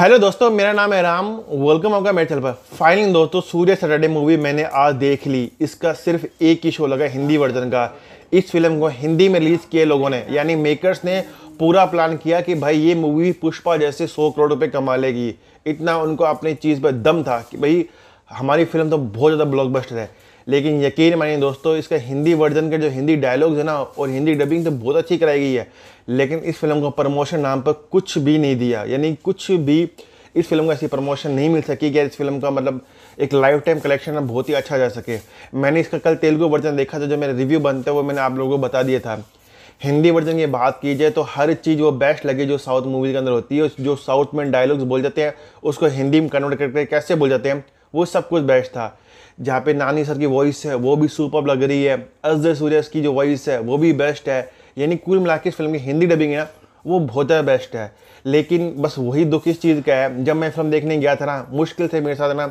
hello दोस्तों मेरा नाम है राम वेलकम आपका मेरे चैनल पर फाइनली दोस्तों सूर्य सैटरडे मूवी मैंने आज देख ली इसका सिर्फ एक ही शो लगा हिंदी वर्जन का इस फिल्म को हिंदी में रिलीज़ किए लोगों ने यानी मेकर्स ने पूरा प्लान किया कि भाई ये मूवी पुष्पा जैसे सौ करोड़ रुपये कमा लेगी इतना उनको अपनी चीज़ पर दम था कि भाई हमारी फिल्म तो बहुत ज़्यादा ब्लॉकबस्टर है लेकिन यकीन मानिए दोस्तों इसका हिंदी वर्जन के जो हिंदी डायलॉग्स है ना और हिंदी डबिंग तो बहुत अच्छी कराई गई है लेकिन इस फिल्म को प्रमोशन नाम पर कुछ भी नहीं दिया यानी कुछ भी इस फिल्म का ऐसी प्रमोशन नहीं मिल सकी कि इस फिल्म का मतलब एक लाइफ टाइम कलेक्शन बहुत ही अच्छा जा सके मैंने इसका कल तेलुगु वर्जन देखा था जो मेरा रिव्यू बनता है वो मैंने आप लोगों को बता दिया था हिंदी वर्जन की बात की जाए तो हर चीज़ वो बेस्ट लगी जो साउथ मूवी के अंदर होती है जो साउथ में डायलॉग्स बोल जाते हैं उसको हिंदी में कन्वर्ट करके कैसे बोल जाते हैं वो सब कुछ बेस्ट था जहाँ पे नानी सर की वॉइस है वो भी सुपर लग रही है अजय सूर्यस की जो वॉइस है वो भी बेस्ट है यानी कुल मिला के इस फिल्म की हिंदी डबिंग है वो बहुत ज़्यादा बेस्ट है लेकिन बस वही दुख इस चीज़ का है जब मैं फिल्म देखने गया था ना मुश्किल से मेरे साथ ना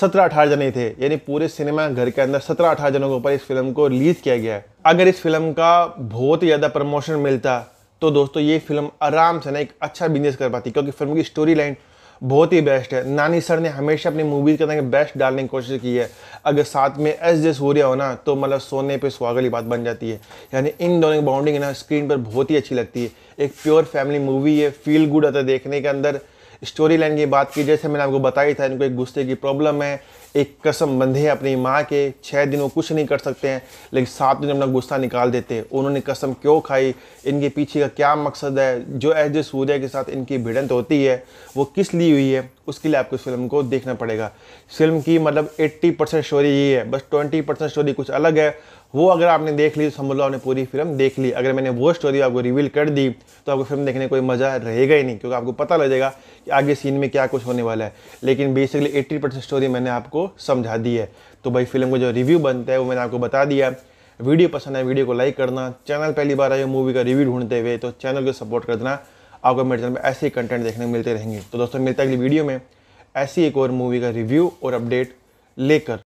सत्रह अठारह जने थे यानी पूरे सिनेमा घर के अंदर सत्रह अठारह जनों के ऊपर इस फिल्म को रिलीज़ किया गया है अगर इस फिल्म का बहुत ही ज़्यादा प्रमोशन मिलता तो दोस्तों ये फिल्म आराम से ना एक अच्छा बिजनेस कर पाती क्योंकि फिल्म की स्टोरी लाइन बहुत ही बेस्ट है नानी सर ने हमेशा अपनी मूवीज़ के अंदर बेस्ट डालने की कोशिश की है अगर साथ में एस जे सूर्या हो ना तो मतलब सोने पे सुहाग वाली बात बन जाती है यानी इन दोनों की है ना स्क्रीन पर बहुत ही अच्छी लगती है एक प्योर फैमिली मूवी है फील गुड आता है देखने के अंदर स्टोरी लाइन की बात की जैसे मैंने आपको बताया था इनको एक गुस्से की प्रॉब्लम है एक कसम बंधे हैं अपनी माँ के छः दिन वो कुछ नहीं कर सकते हैं लेकिन सात दिन अपना गुस्सा निकाल देते उन्होंने कसम क्यों खाई इनके पीछे का क्या मकसद है जो एज सूर्य के साथ इनकी भिड़ंत होती है वो किस लिए हुई है उसके लिए आपको इस फिल्म को देखना पड़ेगा फिल्म की मतलब 80 परसेंट स्टोरी यही है बस 20 परसेंट स्टोरी कुछ अलग है वो अगर आपने देख ली तो समझ लो आपने पूरी फिल्म देख ली अगर मैंने वो स्टोरी आपको रिवील कर दी तो आपको फिल्म देखने कोई मज़ा रहेगा ही नहीं क्योंकि आपको पता लग जाएगा कि आगे सीन में क्या कुछ होने वाला है लेकिन बेसिकली एट्टी परसेंट स्टोरी मैंने आपको समझा दी है तो भाई फिल्म का जो रिव्यू बनता है वो मैंने आपको बता दिया वीडियो पसंद है वीडियो को लाइक करना चैनल पहली बार आए मूवी का रिव्यू ढूंढते हुए तो चैनल को सपोर्ट कर देना आपको मेरे चैनल में ऐसे ही कंटेंट देखने को मिलते रहेंगे तो दोस्तों मिलता है अगली वीडियो में ऐसी एक और मूवी का रिव्यू और अपडेट लेकर